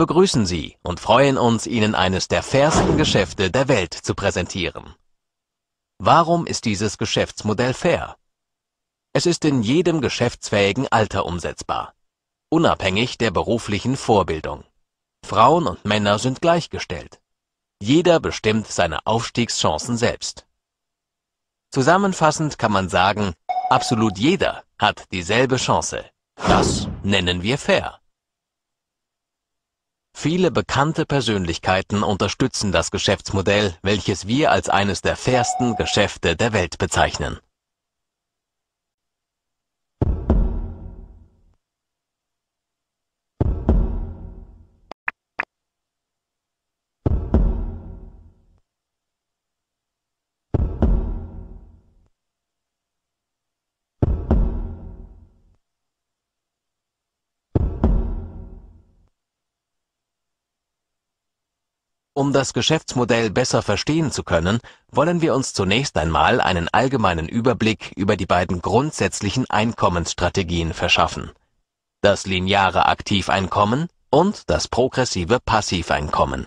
begrüßen Sie und freuen uns, Ihnen eines der fairsten Geschäfte der Welt zu präsentieren. Warum ist dieses Geschäftsmodell fair? Es ist in jedem geschäftsfähigen Alter umsetzbar, unabhängig der beruflichen Vorbildung. Frauen und Männer sind gleichgestellt. Jeder bestimmt seine Aufstiegschancen selbst. Zusammenfassend kann man sagen, absolut jeder hat dieselbe Chance. Das nennen wir fair. Viele bekannte Persönlichkeiten unterstützen das Geschäftsmodell, welches wir als eines der fairsten Geschäfte der Welt bezeichnen Um das Geschäftsmodell besser verstehen zu können, wollen wir uns zunächst einmal einen allgemeinen Überblick über die beiden grundsätzlichen Einkommensstrategien verschaffen. Das lineare Aktiveinkommen und das progressive Passiveinkommen.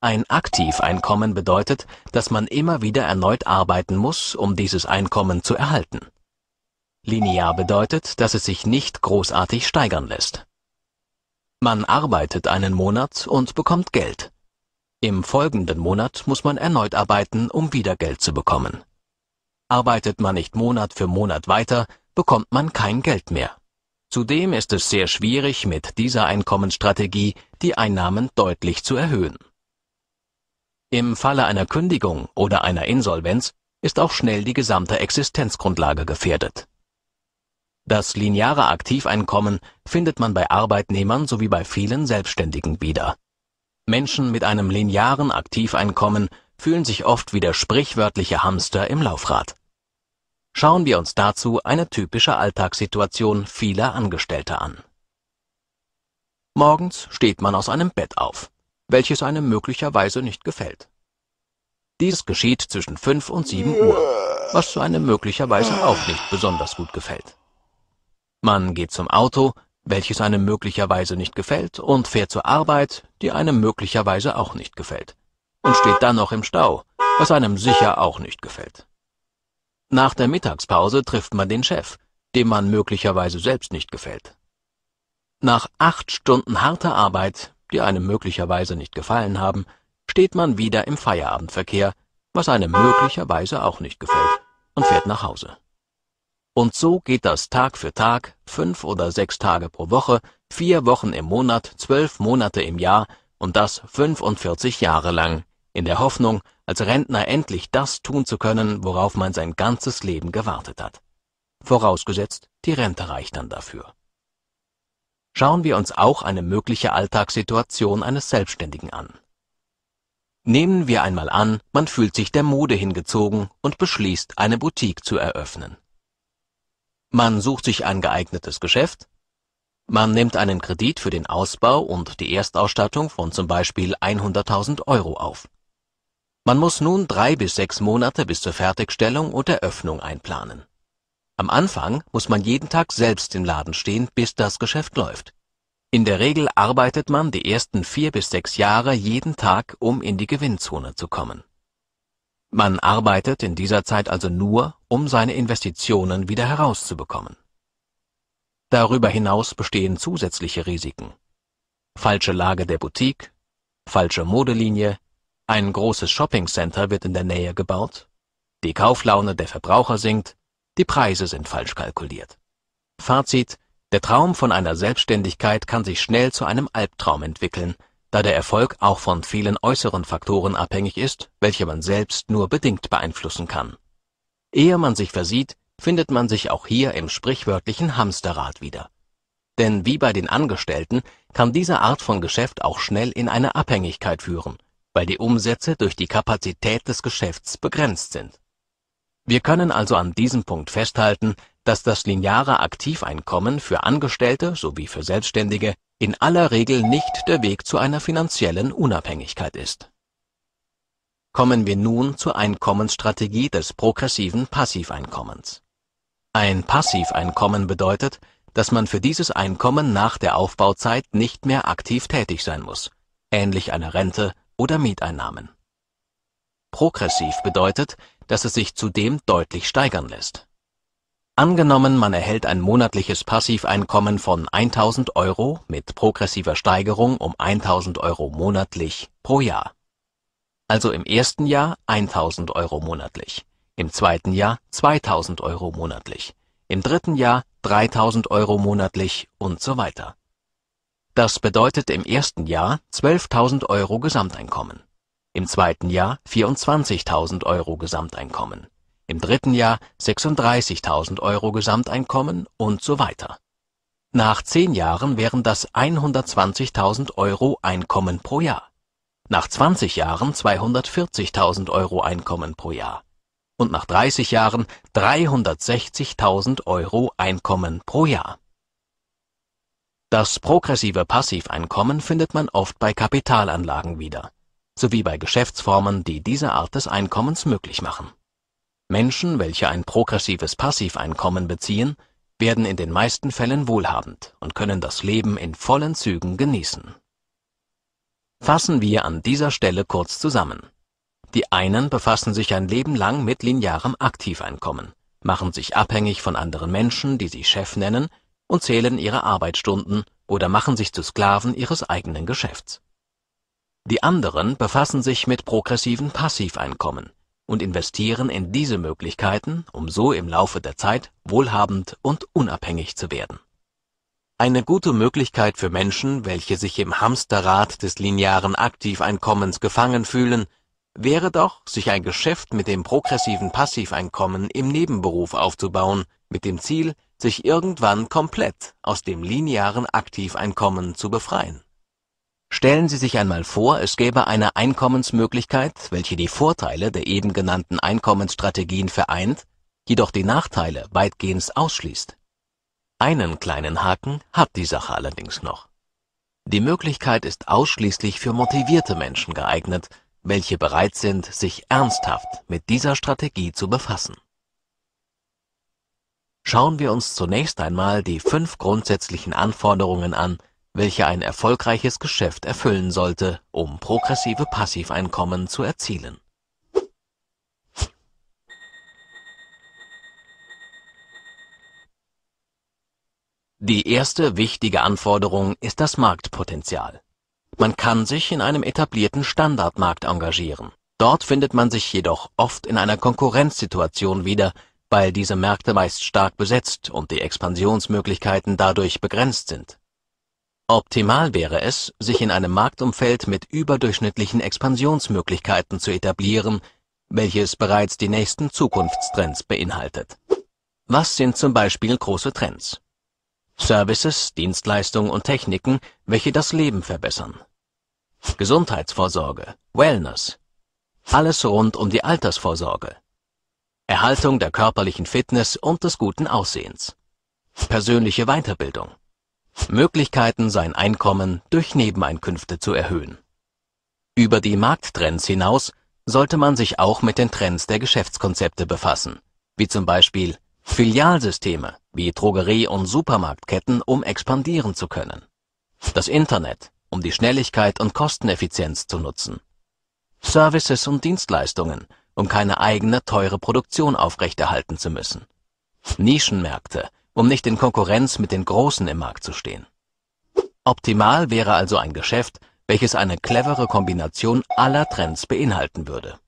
Ein Aktiveinkommen bedeutet, dass man immer wieder erneut arbeiten muss, um dieses Einkommen zu erhalten. Linear bedeutet, dass es sich nicht großartig steigern lässt. Man arbeitet einen Monat und bekommt Geld. Im folgenden Monat muss man erneut arbeiten, um wieder Geld zu bekommen. Arbeitet man nicht Monat für Monat weiter, bekommt man kein Geld mehr. Zudem ist es sehr schwierig, mit dieser Einkommensstrategie die Einnahmen deutlich zu erhöhen. Im Falle einer Kündigung oder einer Insolvenz ist auch schnell die gesamte Existenzgrundlage gefährdet das lineare Aktiveinkommen findet man bei Arbeitnehmern sowie bei vielen Selbstständigen wieder. Menschen mit einem linearen Aktiveinkommen fühlen sich oft wie der sprichwörtliche Hamster im Laufrad. Schauen wir uns dazu eine typische Alltagssituation vieler Angestellter an. Morgens steht man aus einem Bett auf, welches einem möglicherweise nicht gefällt. Dies geschieht zwischen 5 und 7 Uhr, was einem möglicherweise auch nicht besonders gut gefällt. Man geht zum Auto, welches einem möglicherweise nicht gefällt, und fährt zur Arbeit, die einem möglicherweise auch nicht gefällt. Und steht dann noch im Stau, was einem sicher auch nicht gefällt. Nach der Mittagspause trifft man den Chef, dem man möglicherweise selbst nicht gefällt. Nach acht Stunden harter Arbeit, die einem möglicherweise nicht gefallen haben, steht man wieder im Feierabendverkehr, was einem möglicherweise auch nicht gefällt, und fährt nach Hause. Und so geht das Tag für Tag, fünf oder sechs Tage pro Woche, vier Wochen im Monat, zwölf Monate im Jahr und das 45 Jahre lang, in der Hoffnung, als Rentner endlich das tun zu können, worauf man sein ganzes Leben gewartet hat. Vorausgesetzt, die Rente reicht dann dafür. Schauen wir uns auch eine mögliche Alltagssituation eines Selbstständigen an. Nehmen wir einmal an, man fühlt sich der Mode hingezogen und beschließt, eine Boutique zu eröffnen. Man sucht sich ein geeignetes Geschäft, man nimmt einen Kredit für den Ausbau und die Erstausstattung von zum Beispiel 100.000 Euro auf. Man muss nun drei bis sechs Monate bis zur Fertigstellung und Eröffnung einplanen. Am Anfang muss man jeden Tag selbst im Laden stehen, bis das Geschäft läuft. In der Regel arbeitet man die ersten vier bis sechs Jahre jeden Tag, um in die Gewinnzone zu kommen man arbeitet in dieser Zeit also nur, um seine Investitionen wieder herauszubekommen. Darüber hinaus bestehen zusätzliche Risiken. Falsche Lage der Boutique, falsche Modelinie, ein großes Shoppingcenter wird in der Nähe gebaut, die Kauflaune der Verbraucher sinkt, die Preise sind falsch kalkuliert. Fazit, der Traum von einer Selbstständigkeit kann sich schnell zu einem Albtraum entwickeln, da der Erfolg auch von vielen äußeren Faktoren abhängig ist, welche man selbst nur bedingt beeinflussen kann. Ehe man sich versieht, findet man sich auch hier im sprichwörtlichen Hamsterrad wieder. Denn wie bei den Angestellten kann diese Art von Geschäft auch schnell in eine Abhängigkeit führen, weil die Umsätze durch die Kapazität des Geschäfts begrenzt sind. Wir können also an diesem Punkt festhalten, dass das lineare Aktiveinkommen für Angestellte sowie für Selbstständige in aller Regel nicht der Weg zu einer finanziellen Unabhängigkeit ist. Kommen wir nun zur Einkommensstrategie des progressiven Passiveinkommens. Ein Passiveinkommen bedeutet, dass man für dieses Einkommen nach der Aufbauzeit nicht mehr aktiv tätig sein muss, ähnlich einer Rente oder Mieteinnahmen. Progressiv bedeutet, dass es sich zudem deutlich steigern lässt. Angenommen, man erhält ein monatliches Passiveinkommen von 1.000 Euro mit progressiver Steigerung um 1.000 Euro monatlich pro Jahr. Also im ersten Jahr 1.000 Euro monatlich, im zweiten Jahr 2.000 Euro monatlich, im dritten Jahr 3.000 Euro monatlich und so weiter. Das bedeutet im ersten Jahr 12.000 Euro Gesamteinkommen, im zweiten Jahr 24.000 Euro Gesamteinkommen im dritten Jahr 36.000 Euro Gesamteinkommen und so weiter. Nach zehn Jahren wären das 120.000 Euro Einkommen pro Jahr, nach 20 Jahren 240.000 Euro Einkommen pro Jahr und nach 30 Jahren 360.000 Euro Einkommen pro Jahr. Das progressive Passiveinkommen findet man oft bei Kapitalanlagen wieder, sowie bei Geschäftsformen, die diese Art des Einkommens möglich machen Menschen, welche ein progressives Passiveinkommen beziehen, werden in den meisten Fällen wohlhabend und können das Leben in vollen Zügen genießen. Fassen wir an dieser Stelle kurz zusammen. Die einen befassen sich ein Leben lang mit linearem Aktiveinkommen, machen sich abhängig von anderen Menschen, die sie Chef nennen, und zählen ihre Arbeitsstunden oder machen sich zu Sklaven ihres eigenen Geschäfts. Die anderen befassen sich mit progressiven Passiveinkommen, und investieren in diese Möglichkeiten, um so im Laufe der Zeit wohlhabend und unabhängig zu werden. Eine gute Möglichkeit für Menschen, welche sich im Hamsterrad des linearen Aktiveinkommens gefangen fühlen, wäre doch, sich ein Geschäft mit dem progressiven Passiveinkommen im Nebenberuf aufzubauen, mit dem Ziel, sich irgendwann komplett aus dem linearen Aktiveinkommen zu befreien Stellen Sie sich einmal vor, es gäbe eine Einkommensmöglichkeit, welche die Vorteile der eben genannten Einkommensstrategien vereint, jedoch die Nachteile weitgehend ausschließt. Einen kleinen Haken hat die Sache allerdings noch. Die Möglichkeit ist ausschließlich für motivierte Menschen geeignet, welche bereit sind, sich ernsthaft mit dieser Strategie zu befassen. Schauen wir uns zunächst einmal die fünf grundsätzlichen Anforderungen an, welche ein erfolgreiches Geschäft erfüllen sollte, um progressive Passiveinkommen zu erzielen. Die erste wichtige Anforderung ist das Marktpotenzial. Man kann sich in einem etablierten Standardmarkt engagieren. Dort findet man sich jedoch oft in einer Konkurrenzsituation wieder, weil diese Märkte meist stark besetzt und die Expansionsmöglichkeiten dadurch begrenzt sind. Optimal wäre es, sich in einem Marktumfeld mit überdurchschnittlichen Expansionsmöglichkeiten zu etablieren, welches bereits die nächsten Zukunftstrends beinhaltet. Was sind zum Beispiel große Trends? Services, Dienstleistungen und Techniken, welche das Leben verbessern. Gesundheitsvorsorge, Wellness. Alles rund um die Altersvorsorge. Erhaltung der körperlichen Fitness und des guten Aussehens. Persönliche Weiterbildung. Möglichkeiten, sein Einkommen durch Nebeneinkünfte zu erhöhen. Über die Markttrends hinaus sollte man sich auch mit den Trends der Geschäftskonzepte befassen, wie zum Beispiel Filialsysteme wie Drogerie- und Supermarktketten, um expandieren zu können. Das Internet, um die Schnelligkeit und Kosteneffizienz zu nutzen. Services und Dienstleistungen, um keine eigene teure Produktion aufrechterhalten zu müssen. Nischenmärkte, um nicht in Konkurrenz mit den Großen im Markt zu stehen. Optimal wäre also ein Geschäft, welches eine clevere Kombination aller Trends beinhalten würde.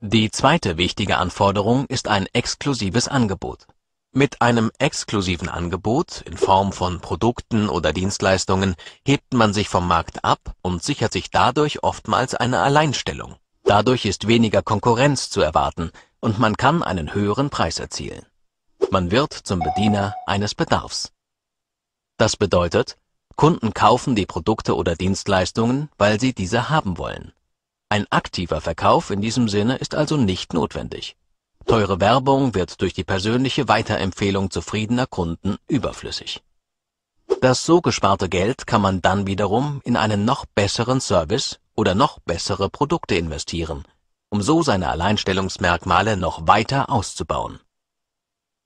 Die zweite wichtige Anforderung ist ein exklusives Angebot. Mit einem exklusiven Angebot in Form von Produkten oder Dienstleistungen hebt man sich vom Markt ab und sichert sich dadurch oftmals eine Alleinstellung. Dadurch ist weniger Konkurrenz zu erwarten und man kann einen höheren Preis erzielen. Man wird zum Bediener eines Bedarfs. Das bedeutet, Kunden kaufen die Produkte oder Dienstleistungen, weil sie diese haben wollen. Ein aktiver Verkauf in diesem Sinne ist also nicht notwendig. Teure Werbung wird durch die persönliche Weiterempfehlung zufriedener Kunden überflüssig. Das so gesparte Geld kann man dann wiederum in einen noch besseren Service oder noch bessere Produkte investieren, um so seine Alleinstellungsmerkmale noch weiter auszubauen.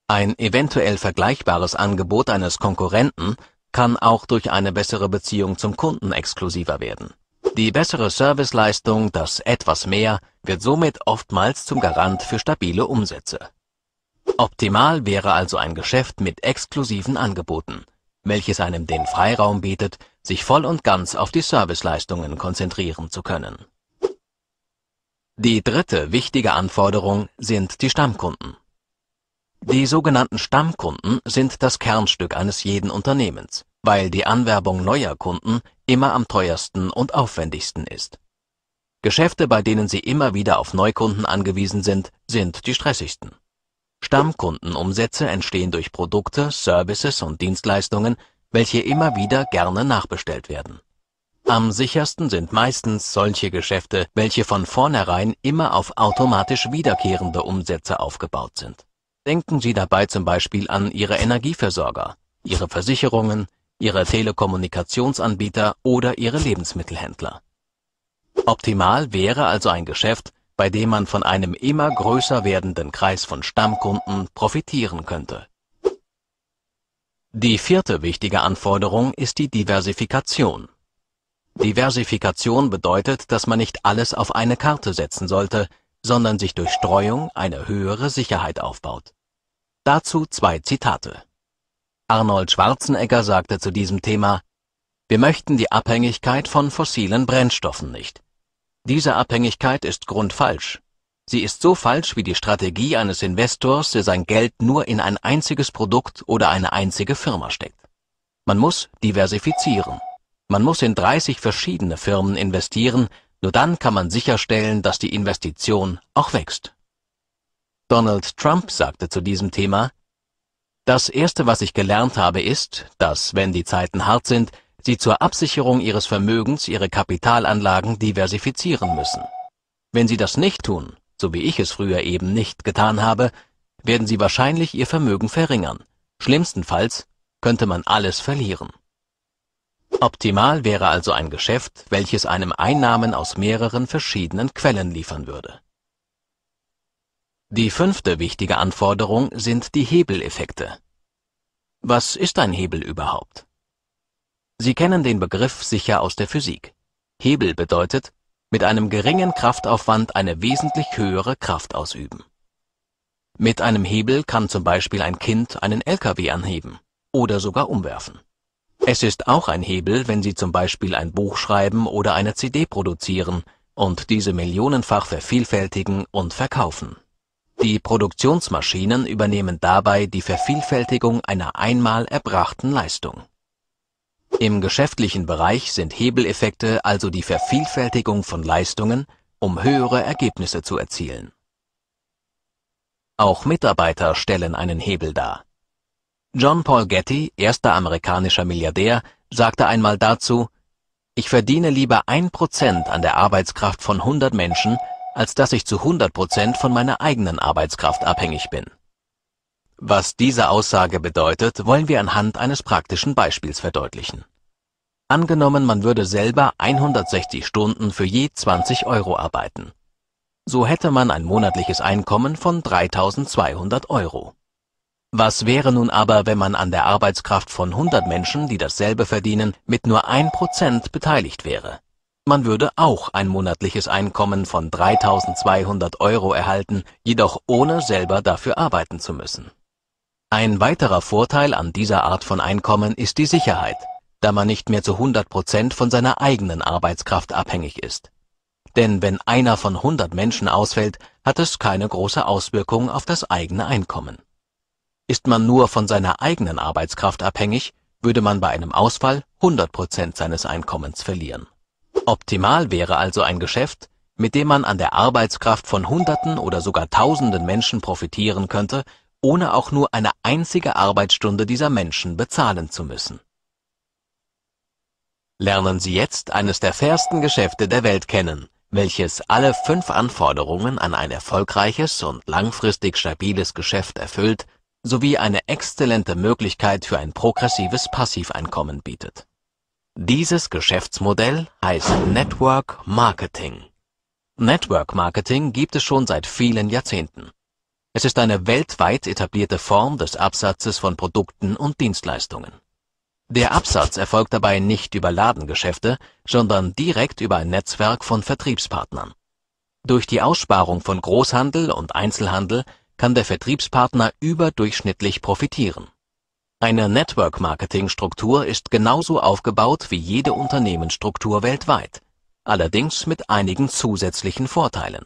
Ein eventuell vergleichbares Angebot eines Konkurrenten kann auch durch eine bessere Beziehung zum Kunden exklusiver werden. Die bessere Serviceleistung, das Etwas mehr, wird somit oftmals zum Garant für stabile Umsätze. Optimal wäre also ein Geschäft mit exklusiven Angeboten, welches einem den Freiraum bietet, sich voll und ganz auf die Serviceleistungen konzentrieren zu können. Die dritte wichtige Anforderung sind die Stammkunden die sogenannten Stammkunden sind das Kernstück eines jeden Unternehmens, weil die Anwerbung neuer Kunden immer am teuersten und aufwendigsten ist. Geschäfte, bei denen Sie immer wieder auf Neukunden angewiesen sind, sind die stressigsten. Stammkundenumsätze entstehen durch Produkte, Services und Dienstleistungen, welche immer wieder gerne nachbestellt werden. Am sichersten sind meistens solche Geschäfte, welche von vornherein immer auf automatisch wiederkehrende Umsätze aufgebaut sind Denken Sie dabei zum Beispiel an Ihre Energieversorger, Ihre Versicherungen, Ihre Telekommunikationsanbieter oder Ihre Lebensmittelhändler. Optimal wäre also ein Geschäft, bei dem man von einem immer größer werdenden Kreis von Stammkunden profitieren könnte. Die vierte wichtige Anforderung ist die Diversifikation. Diversifikation bedeutet, dass man nicht alles auf eine Karte setzen sollte, sondern sich durch Streuung eine höhere Sicherheit aufbaut. Dazu zwei Zitate. Arnold Schwarzenegger sagte zu diesem Thema, wir möchten die Abhängigkeit von fossilen Brennstoffen nicht. Diese Abhängigkeit ist grundfalsch. Sie ist so falsch wie die Strategie eines Investors, der sein Geld nur in ein einziges Produkt oder eine einzige Firma steckt. Man muss diversifizieren. Man muss in 30 verschiedene Firmen investieren, nur dann kann man sicherstellen, dass die Investition auch wächst. Donald Trump sagte zu diesem Thema, Das Erste, was ich gelernt habe, ist, dass, wenn die Zeiten hart sind, Sie zur Absicherung Ihres Vermögens Ihre Kapitalanlagen diversifizieren müssen. Wenn Sie das nicht tun, so wie ich es früher eben nicht getan habe, werden Sie wahrscheinlich Ihr Vermögen verringern. Schlimmstenfalls könnte man alles verlieren. Optimal wäre also ein Geschäft, welches einem Einnahmen aus mehreren verschiedenen Quellen liefern würde die fünfte wichtige Anforderung sind die Hebeleffekte. Was ist ein Hebel überhaupt? Sie kennen den Begriff sicher aus der Physik. Hebel bedeutet, mit einem geringen Kraftaufwand eine wesentlich höhere Kraft ausüben. Mit einem Hebel kann zum Beispiel ein Kind einen LKW anheben oder sogar umwerfen. Es ist auch ein Hebel, wenn Sie zum Beispiel ein Buch schreiben oder eine CD produzieren und diese millionenfach vervielfältigen und verkaufen. Die Produktionsmaschinen übernehmen dabei die Vervielfältigung einer einmal erbrachten Leistung. Im geschäftlichen Bereich sind Hebeleffekte also die Vervielfältigung von Leistungen, um höhere Ergebnisse zu erzielen. Auch Mitarbeiter stellen einen Hebel dar. John Paul Getty, erster amerikanischer Milliardär, sagte einmal dazu, ich verdiene lieber ein Prozent an der Arbeitskraft von 100 Menschen als dass ich zu 100 von meiner eigenen Arbeitskraft abhängig bin. Was diese Aussage bedeutet, wollen wir anhand eines praktischen Beispiels verdeutlichen. Angenommen, man würde selber 160 Stunden für je 20 Euro arbeiten. So hätte man ein monatliches Einkommen von 3200 Euro. Was wäre nun aber, wenn man an der Arbeitskraft von 100 Menschen, die dasselbe verdienen, mit nur 1% beteiligt wäre? Man würde auch ein monatliches Einkommen von 3200 Euro erhalten, jedoch ohne selber dafür arbeiten zu müssen. Ein weiterer Vorteil an dieser Art von Einkommen ist die Sicherheit, da man nicht mehr zu 100 Prozent von seiner eigenen Arbeitskraft abhängig ist. Denn wenn einer von 100 Menschen ausfällt, hat es keine große Auswirkung auf das eigene Einkommen. Ist man nur von seiner eigenen Arbeitskraft abhängig, würde man bei einem Ausfall 100 Prozent seines Einkommens verlieren Optimal wäre also ein Geschäft, mit dem man an der Arbeitskraft von Hunderten oder sogar Tausenden Menschen profitieren könnte, ohne auch nur eine einzige Arbeitsstunde dieser Menschen bezahlen zu müssen. Lernen Sie jetzt eines der fairsten Geschäfte der Welt kennen, welches alle fünf Anforderungen an ein erfolgreiches und langfristig stabiles Geschäft erfüllt, sowie eine exzellente Möglichkeit für ein progressives Passiveinkommen bietet dieses Geschäftsmodell heißt Network Marketing. Network Marketing gibt es schon seit vielen Jahrzehnten. Es ist eine weltweit etablierte Form des Absatzes von Produkten und Dienstleistungen. Der Absatz erfolgt dabei nicht über Ladengeschäfte, sondern direkt über ein Netzwerk von Vertriebspartnern. Durch die Aussparung von Großhandel und Einzelhandel kann der Vertriebspartner überdurchschnittlich profitieren eine Network-Marketing-Struktur ist genauso aufgebaut wie jede Unternehmensstruktur weltweit, allerdings mit einigen zusätzlichen Vorteilen.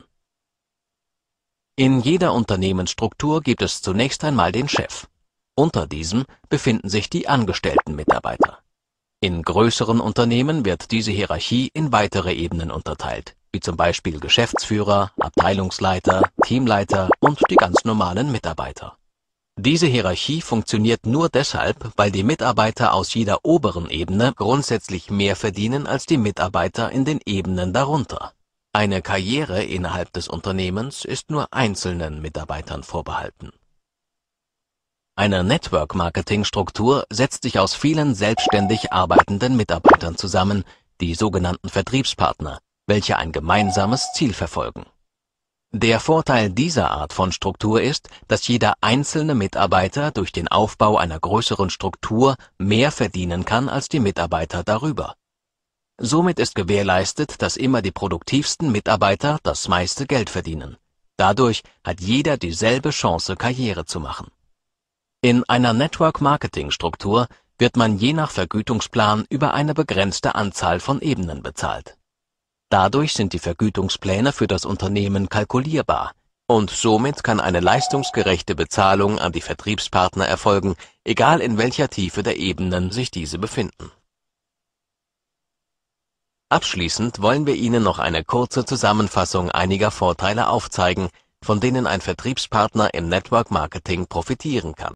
In jeder Unternehmensstruktur gibt es zunächst einmal den Chef. Unter diesem befinden sich die angestellten Mitarbeiter. In größeren Unternehmen wird diese Hierarchie in weitere Ebenen unterteilt, wie zum Beispiel Geschäftsführer, Abteilungsleiter, Teamleiter und die ganz normalen Mitarbeiter diese Hierarchie funktioniert nur deshalb, weil die Mitarbeiter aus jeder oberen Ebene grundsätzlich mehr verdienen als die Mitarbeiter in den Ebenen darunter. Eine Karriere innerhalb des Unternehmens ist nur einzelnen Mitarbeitern vorbehalten. Eine Network-Marketing-Struktur setzt sich aus vielen selbstständig arbeitenden Mitarbeitern zusammen, die sogenannten Vertriebspartner, welche ein gemeinsames Ziel verfolgen der Vorteil dieser Art von Struktur ist, dass jeder einzelne Mitarbeiter durch den Aufbau einer größeren Struktur mehr verdienen kann als die Mitarbeiter darüber. Somit ist gewährleistet, dass immer die produktivsten Mitarbeiter das meiste Geld verdienen. Dadurch hat jeder dieselbe Chance, Karriere zu machen. In einer Network-Marketing-Struktur wird man je nach Vergütungsplan über eine begrenzte Anzahl von Ebenen bezahlt Dadurch sind die Vergütungspläne für das Unternehmen kalkulierbar und somit kann eine leistungsgerechte Bezahlung an die Vertriebspartner erfolgen, egal in welcher Tiefe der Ebenen sich diese befinden. Abschließend wollen wir Ihnen noch eine kurze Zusammenfassung einiger Vorteile aufzeigen, von denen ein Vertriebspartner im Network Marketing profitieren kann.